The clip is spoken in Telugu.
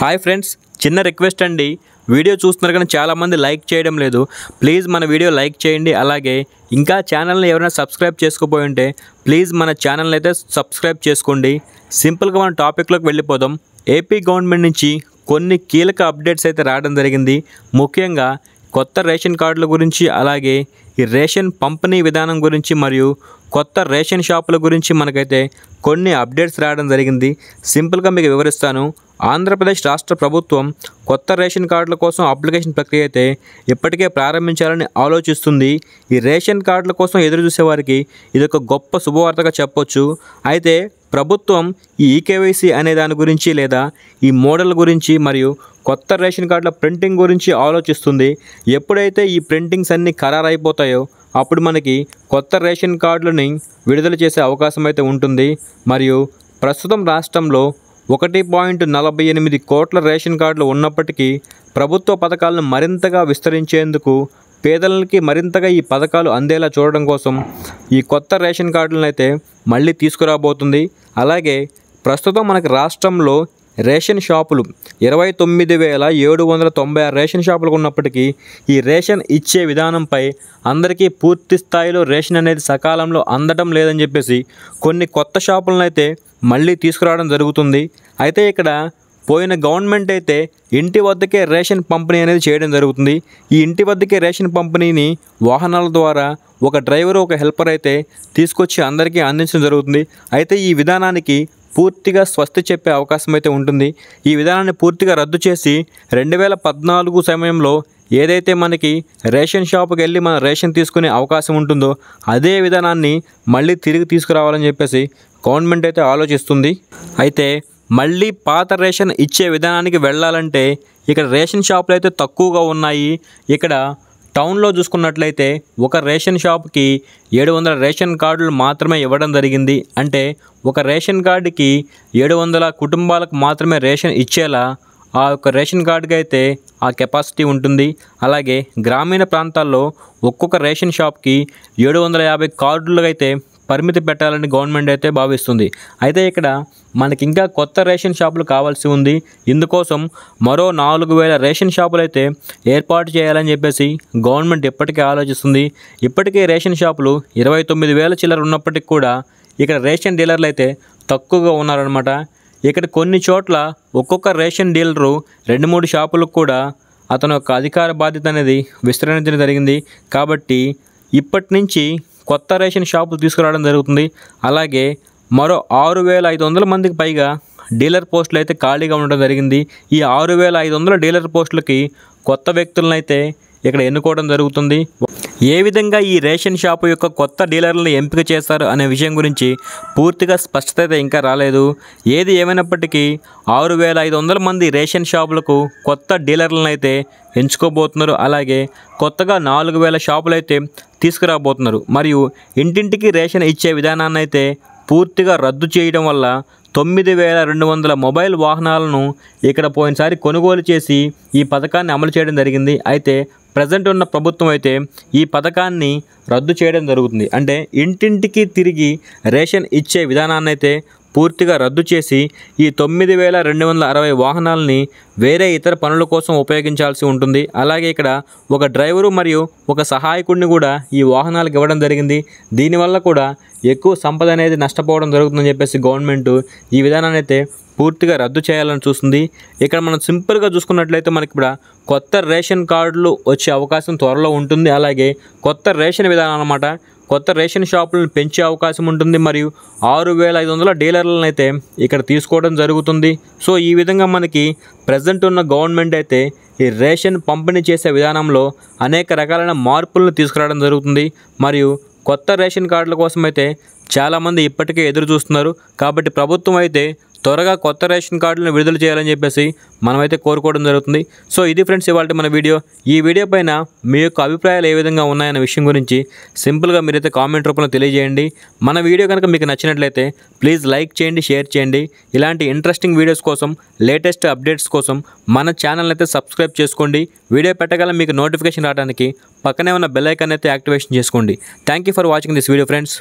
హాయ్ ఫ్రెండ్స్ చిన్న రిక్వెస్ట్ అండి వీడియో చూస్తున్నారు కానీ చాలామంది లైక్ చేయడం లేదు ప్లీజ్ మన వీడియో లైక్ చేయండి అలాగే ఇంకా ఛానల్ని ఎవరైనా సబ్స్క్రైబ్ చేసుకోపోయి ఉంటే ప్లీజ్ మన ఛానల్ని అయితే సబ్స్క్రైబ్ చేసుకోండి సింపుల్గా మన టాపిక్లోకి వెళ్ళిపోదాం ఏపీ గవర్నమెంట్ నుంచి కొన్ని కీలక అప్డేట్స్ అయితే రావడం జరిగింది ముఖ్యంగా కొత్త రేషన్ కార్డుల గురించి అలాగే ఈ రేషన్ పంపిణీ విధానం గురించి మరియు కొత్త రేషన్ షాపుల గురించి మనకైతే కొన్ని అప్డేట్స్ రావడం జరిగింది సింపుల్గా మీకు వివరిస్తాను ఆంధ్రప్రదేశ్ రాష్ట్ర ప్రభుత్వం కొత్త రేషన్ కార్డుల కోసం అప్లికేషన్ ప్రక్రియ అయితే ఇప్పటికే ప్రారంభించాలని ఆలోచిస్తుంది ఈ రేషన్ కార్డుల కోసం ఎదురు చూసేవారికి ఇది ఒక గొప్ప శుభవార్తగా చెప్పొచ్చు అయితే ప్రభుత్వం ఈ ఈకేవైసీ అనే దాని గురించి లేదా ఈ మోడల్ గురించి మరియు కొత్త రేషన్ కార్డుల ప్రింటింగ్ గురించి ఆలోచిస్తుంది ఎప్పుడైతే ఈ ప్రింటింగ్స్ అన్నీ ఖరారైపోతాయి ఉంటాయో అప్పుడు మనకి కొత్త రేషన్ కార్డులని విడుదల చేసే అవకాశం అయితే ఉంటుంది మరియు ప్రస్తుతం రాష్ట్రంలో ఒకటి పాయింట్ నలభై ఎనిమిది కోట్ల రేషన్ కార్డులు ఉన్నప్పటికీ ప్రభుత్వ పథకాలను మరింతగా విస్తరించేందుకు పేదలకి మరింతగా ఈ పథకాలు అందేలా చూడడం కోసం ఈ కొత్త రేషన్ కార్డులను అయితే మళ్ళీ తీసుకురాబోతుంది అలాగే ప్రస్తుతం మనకి రాష్ట్రంలో రేషన్ షాపులు ఇరవై తొమ్మిది వేల ఏడు వందల తొంభై ఆరు రేషన్ షాపులు ఉన్నప్పటికీ ఈ రేషన్ ఇచ్చే విధానంపై అందరికీ పూర్తి స్థాయిలో రేషన్ అనేది సకాలంలో అందడం లేదని చెప్పేసి కొన్ని కొత్త షాపులను అయితే మళ్ళీ తీసుకురావడం జరుగుతుంది అయితే ఇక్కడ పోయిన గవర్నమెంట్ అయితే ఇంటి వద్దకే రేషన్ పంపిణీ అనేది చేయడం జరుగుతుంది ఈ ఇంటి వద్దకే రేషన్ పంపిణీని వాహనాల ద్వారా ఒక డ్రైవర్ ఒక హెల్పర్ అయితే తీసుకొచ్చి అందరికీ అందించడం జరుగుతుంది అయితే ఈ విధానానికి పూర్తిగా స్వస్తి చెప్పే అవకాశం అయితే ఉంటుంది ఈ విధానాన్ని పూర్తిగా రద్దు చేసి రెండు వేల పద్నాలుగు సమయంలో ఏదైతే మనకి రేషన్ షాప్కి వెళ్ళి మన రేషన్ తీసుకునే అవకాశం ఉంటుందో అదే విధానాన్ని మళ్ళీ తిరిగి తీసుకురావాలని చెప్పేసి గవర్నమెంట్ అయితే ఆలోచిస్తుంది అయితే మళ్ళీ పాత రేషన్ ఇచ్చే విధానానికి వెళ్ళాలంటే ఇక్కడ రేషన్ షాపులు అయితే తక్కువగా ఉన్నాయి ఇక్కడ టౌన్లో చూసుకున్నట్లయితే ఒక రేషన్ షాప్కి ఏడు వందల రేషన్ కార్డులు మాత్రమే ఇవ్వడం జరిగింది అంటే ఒక రేషన్ కార్డుకి ఏడు వందల కుటుంబాలకు మాత్రమే రేషన్ ఇచ్చేలా ఆ యొక్క రేషన్ కార్డుకి అయితే ఆ కెపాసిటీ ఉంటుంది అలాగే గ్రామీణ ప్రాంతాల్లో ఒక్కొక్క రేషన్ షాప్కి ఏడు వందల యాభై కార్డులు అయితే పరిమితి పెట్టాలని గవర్నమెంట్ అయితే భావిస్తుంది అయితే ఇక్కడ మనకి ఇంకా కొత్త రేషన్ షాపులు కావాల్సి ఉంది ఇందుకోసం మరో నాలుగు వేల రేషన్ షాపులు అయితే ఏర్పాటు చేయాలని చెప్పేసి గవర్నమెంట్ ఇప్పటికే ఆలోచిస్తుంది ఇప్పటికే రేషన్ షాపులు ఇరవై తొమ్మిది వేల చిల్లర ఉన్నప్పటికీ కూడా ఇక్కడ రేషన్ డీలర్లు అయితే తక్కువగా ఉన్నారనమాట ఇక్కడ కొన్ని చోట్ల ఒక్కొక్క రేషన్ డీలరు రెండు మూడు షాపులకు కూడా అతను యొక్క అధికార బాధ్యత అనేది విస్తరించడం జరిగింది కాబట్టి ఇప్పటి నుంచి కొత్త రేషన్ షాపులు తీసుకురావడం జరుగుతుంది అలాగే మరో ఆరు వేల ఐదు వందల మందికి పైగా డీలర్ పోస్టులు అయితే ఖాళీగా ఉండడం జరిగింది ఈ ఆరు వేల ఐదు వందల డీలర్ పోస్టులకి కొత్త వ్యక్తులను అయితే ఇక్కడ ఎన్నుకోవడం జరుగుతుంది ఏ విధంగా ఈ రేషన్ షాపు యొక్క కొత్త డీలర్లను ఎంపిక చేస్తారు అనే విషయం గురించి పూర్తిగా స్పష్టత అయితే ఇంకా రాలేదు ఏది ఏమైనప్పటికీ ఆరు వేల ఐదు వందల మంది రేషన్ షాపులకు కొత్త డీలర్లను అయితే ఎంచుకోబోతున్నారు అలాగే కొత్తగా నాలుగు వేల షాపులు అయితే తీసుకురాబోతున్నారు మరియు ఇంటింటికి రేషన్ ఇచ్చే విధానాన్ని అయితే పూర్తిగా రద్దు చేయడం వల్ల తొమ్మిది వేల రెండు వందల మొబైల్ వాహనాలను ఇక్కడ పోయినసారి కొనుగోలు చేసి ఈ పథకాన్ని అమలు చేయడం జరిగింది అయితే ప్రజెంట్ ఉన్న ప్రభుత్వం అయితే ఈ పథకాన్ని రద్దు చేయడం జరుగుతుంది అంటే ఇంటింటికి తిరిగి రేషన్ ఇచ్చే విధానాన్ని అయితే పూర్తిగా రద్దు చేసి ఈ తొమ్మిది వేల రెండు వందల అరవై వాహనాలని వేరే ఇతర పనుల కోసం ఉపయోగించాల్సి ఉంటుంది అలాగే ఇక్కడ ఒక డ్రైవరు మరియు ఒక సహాయకుడిని కూడా ఈ వాహనాలకు ఇవ్వడం జరిగింది దీనివల్ల కూడా ఎక్కువ సంపద అనేది నష్టపోవడం జరుగుతుందని చెప్పేసి గవర్నమెంట్ ఈ విధానాన్ని అయితే పూర్తిగా రద్దు చేయాలని చూస్తుంది ఇక్కడ మనం సింపుల్గా చూసుకున్నట్లయితే మనకి ఇప్పుడు కొత్త రేషన్ కార్డులు వచ్చే అవకాశం త్వరలో ఉంటుంది అలాగే కొత్త రేషన్ విధానం అనమాట కొత్త రేషన్ షాపులను పెంచే అవకాశం ఉంటుంది మరియు ఆరు వేల ఐదు వందల డీలర్లను అయితే ఇక్కడ తీసుకోవడం జరుగుతుంది సో ఈ విధంగా మనకి ప్రజెంట్ ఉన్న గవర్నమెంట్ అయితే ఈ రేషన్ పంపిణీ చేసే విధానంలో అనేక రకాలైన మార్పులను తీసుకురావడం జరుగుతుంది మరియు కొత్త రేషన్ కార్డుల కోసం అయితే చాలామంది ఇప్పటికే ఎదురు చూస్తున్నారు కాబట్టి ప్రభుత్వం అయితే త్వరగా కొత్త రేషన్ కార్డులను విడుదల చేయాలని చెప్పేసి మనమైతే కోరుకోవడం జరుగుతుంది సో ఇది ఫ్రెండ్స్ ఇవాళ మన వీడియో ఈ వీడియో పైన మీ యొక్క అభిప్రాయాలు ఏ విధంగా ఉన్నాయనే విషయం గురించి సింపుల్గా మీరైతే కామెంట్ రూపంలో తెలియజేయండి మన వీడియో కనుక మీకు నచ్చినట్లయితే ప్లీజ్ లైక్ చేయండి షేర్ చేయండి ఇలాంటి ఇంట్రెస్టింగ్ వీడియోస్ కోసం లేటెస్ట్ అప్డేట్స్ కోసం మన ఛానల్ని అయితే సబ్స్క్రైబ్ చేసుకోండి వీడియో పెట్టగల మీకు నోటిఫికేషన్ రావడానికి పక్కనే ఉన్న బెల్ ఐకాన్ అయితే యాక్టివేషన్ చేసుకోండి thank for watching this video friends